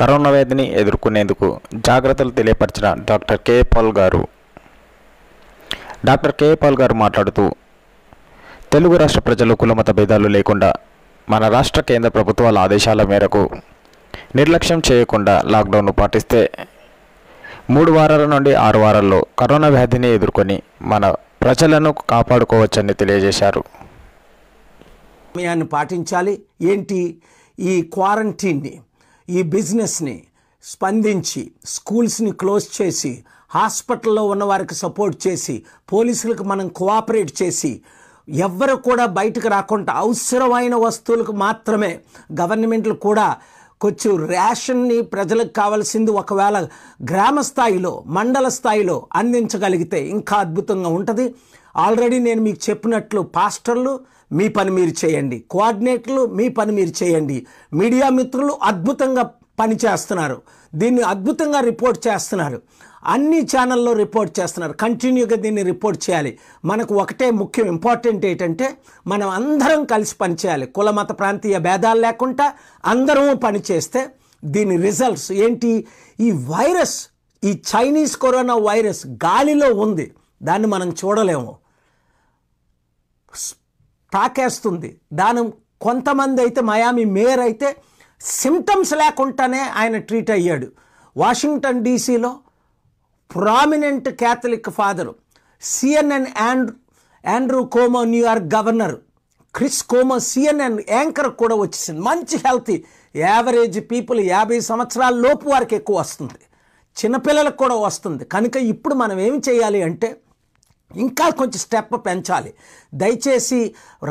corona వ్యాధిని ఎదుర్కొనేందుకు జాగ్రత్తలు తెలియపరిచిన డాక్టర్ కే పాల్ గారు డాక్టర్ కే పాల్ గారు మాట్లాడుతూ తెలుగు రాష్ట్ర ప్రజలు కులమత భేదాలు లేకుండా మన రాష్ట్ర కేంద్ర ప్రభుత్వాల ఆదేశాల మేరకు నిర్లక్ష్యం చేయకుండా లాక్డౌన్ను పాటిస్తే మూడు వారాల నుండి ఆరు వారాల్లో కరోనా వ్యాధిని ఎదుర్కొని మన ప్రజలను కాపాడుకోవచ్చని తెలియజేశారు సమయాన్ని పాటించాలి ఏంటి ఈ క్వారంటీన్ని ఈ బిజినెస్ని స్పందించి స్కూల్స్ని క్లోజ్ చేసి హాస్పిటల్లో ఉన్నవారికి సపోర్ట్ చేసి పోలీసులకు మనం కోఆపరేట్ చేసి ఎవ్వరు కూడా బయటకు రాకుండా అవసరమైన వస్తువులకు మాత్రమే గవర్నమెంట్లు కూడా కొంచెం ర్యాషన్ని ప్రజలకు కావాల్సింది ఒకవేళ గ్రామ స్థాయిలో మండల స్థాయిలో అందించగలిగితే ఇంకా అద్భుతంగా ఉంటుంది ఆల్రెడీ నేను మీకు చెప్పినట్లు పాస్టర్లు మీ పని మీరు చేయండి కోఆర్డినేటర్లు మీ పని మీరు చేయండి మీడియా మిత్రులు అద్భుతంగా పనిచేస్తున్నారు దీన్ని అద్భుతంగా రిపోర్ట్ చేస్తున్నారు అన్ని ఛానల్లో రిపోర్ట్ చేస్తున్నారు కంటిన్యూగా దీన్ని రిపోర్ట్ చేయాలి మనకు ఒకటే ముఖ్యం ఇంపార్టెంట్ ఏంటంటే మనం అందరం కలిసి పనిచేయాలి కుల మత ప్రాంతీయ భేదాలు లేకుండా అందరము పనిచేస్తే దీని రిజల్ట్స్ ఏంటి ఈ వైరస్ ఈ చైనీస్ కరోనా వైరస్ గాలిలో ఉంది దాన్ని మనం చూడలేము తాకేస్తుంది దాని కొంతమంది అయితే మయామి మేయర్ అయితే సిమ్టమ్స్ లేకుండానే ఆయన ట్రీట్ అయ్యాడు వాషింగ్టన్ డీసీలో prominent Catholic father CNN and Andrew Cuomo New York governor Chris Cuomo CNN anchor కూడా వచ్చేసింది మంచి హెల్తీ యావరేజ్ పీపుల్ యాభై సంవత్సరాల లోపు వారికి ఎక్కువ వస్తుంది చిన్నపిల్లలకు కూడా వస్తుంది కనుక ఇప్పుడు మనం ఏమి చేయాలి అంటే ఇంకా కొంచెం స్టెప్ పెంచాలి దయచేసి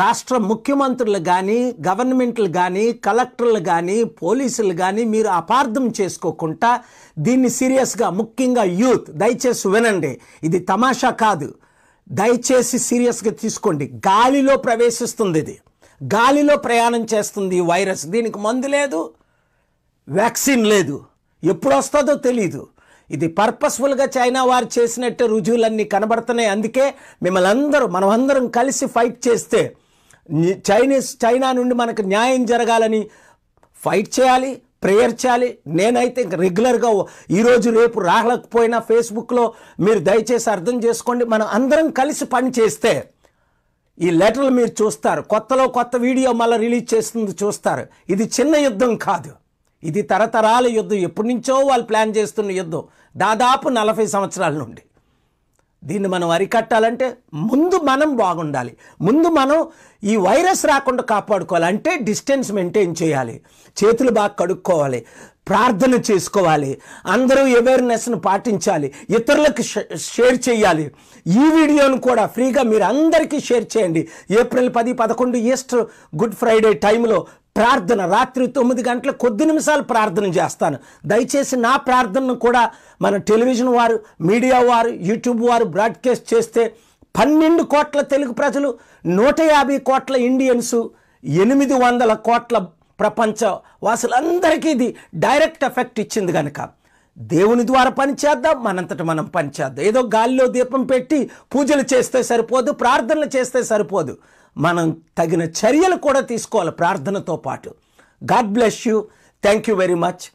రాష్ట్ర ముఖ్యమంత్రులు కానీ గవర్నమెంట్లు కానీ కలెక్టర్లు కానీ పోలీసులు కానీ మీరు అపార్థం చేసుకోకుండా దీన్ని సీరియస్గా ముఖ్యంగా యూత్ దయచేసి వినండి ఇది తమాషా కాదు దయచేసి సీరియస్గా తీసుకోండి గాలిలో ప్రవేశిస్తుంది ఇది గాలిలో ప్రయాణం చేస్తుంది ఈ వైరస్ దీనికి మందు లేదు వ్యాక్సిన్ లేదు ఎప్పుడు వస్తుందో తెలీదు ఇది పర్పస్ఫుల్గా చైనా వారు చేసినట్టు రుజువులన్నీ కనబడుతున్నాయి అందుకే మిమ్మల్ని అందరూ మనమందరం కలిసి ఫైట్ చేస్తే చైనీస్ చైనా నుండి మనకు న్యాయం జరగాలని ఫైట్ చేయాలి ప్రేయర్ చేయాలి నేనైతే ఇంక రెగ్యులర్గా ఈరోజు రేపు రాకపోయినా ఫేస్బుక్లో మీరు దయచేసి అర్థం చేసుకోండి మనం అందరం కలిసి పని చేస్తే ఈ లెటర్లు మీరు చూస్తారు కొత్తలో కొత్త వీడియో మళ్ళీ రిలీజ్ చేస్తుంది చూస్తారు ఇది చిన్న యుద్ధం కాదు ఇది తరతరాల యుద్ధం ఎప్పటి నుంచో వాళ్ళు ప్లాన్ చేస్తున్న యుద్ధం దాదాపు నలభై సంవత్సరాల నుండి దీన్ని మనం అరికట్టాలంటే ముందు మనం బాగుండాలి ముందు మనం ఈ వైరస్ రాకుండా కాపాడుకోవాలి అంటే డిస్టెన్స్ మెయింటైన్ చేయాలి చేతులు బాగా కడుక్కోవాలి ప్రార్థన చేసుకోవాలి అందరూ అవేర్నెస్ను పాటించాలి ఇతరులకు షేర్ చేయాలి ఈ వీడియోను కూడా ఫ్రీగా మీరు అందరికీ షేర్ చేయండి ఏప్రిల్ పది పదకొండు ఈస్టర్ గుడ్ ఫ్రైడే టైంలో ప్రార్థన రాత్రి తొమ్మిది గంటల కొద్ది నిమిషాలు ప్రార్థన చేస్తాను దయచేసి నా ప్రార్థనను కూడా మన టెలివిజన్ వారు మీడియా వారు యూట్యూబ్ వారు బ్రాడ్కాస్ట్ చేస్తే పన్నెండు కోట్ల తెలుగు ప్రజలు నూట యాభై కోట్ల ఇండియన్సు ఎనిమిది వందల కోట్ల ప్రపంచ వాసులందరికీ ఇది డైరెక్ట్ ఎఫెక్ట్ ఇచ్చింది కనుక దేవుని ద్వారా పనిచేద్దాం మనంతట మనం పనిచేద్దాం ఏదో గాలిలో దీపం పెట్టి పూజలు చేస్తే సరిపోదు ప్రార్థనలు చేస్తే సరిపోదు మనం తగిన చర్యలు కూడా తీసుకోవాలి ప్రార్థనతో పాటు God bless you thank you very much